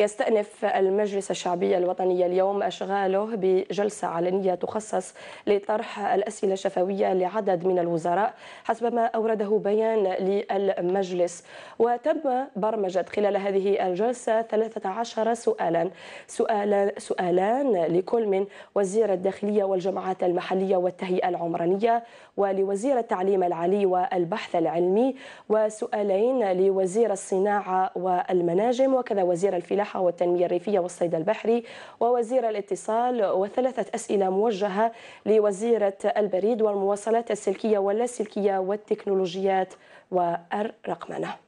يستأنف المجلس الشعبي الوطني اليوم أشغاله بجلسة علنية تخصص لطرح الأسئلة الشفوية لعدد من الوزراء حسب ما أورده بيان للمجلس وتم برمجة خلال هذه الجلسة 13 سؤالا سؤالا سؤالان لكل من وزير الداخلية والجماعات المحلية والتهيئة العمرانية ولوزير التعليم العالي والبحث العلمي وسؤالين لوزير الصناعة والمناجم وكذا وزير الفلاحة السياحة والتنمية الريفية والصيد البحري ووزير الاتصال وثلاثة أسئلة موجهة لوزيرة البريد والمواصلات السلكية واللاسلكية والتكنولوجيات والرقمنة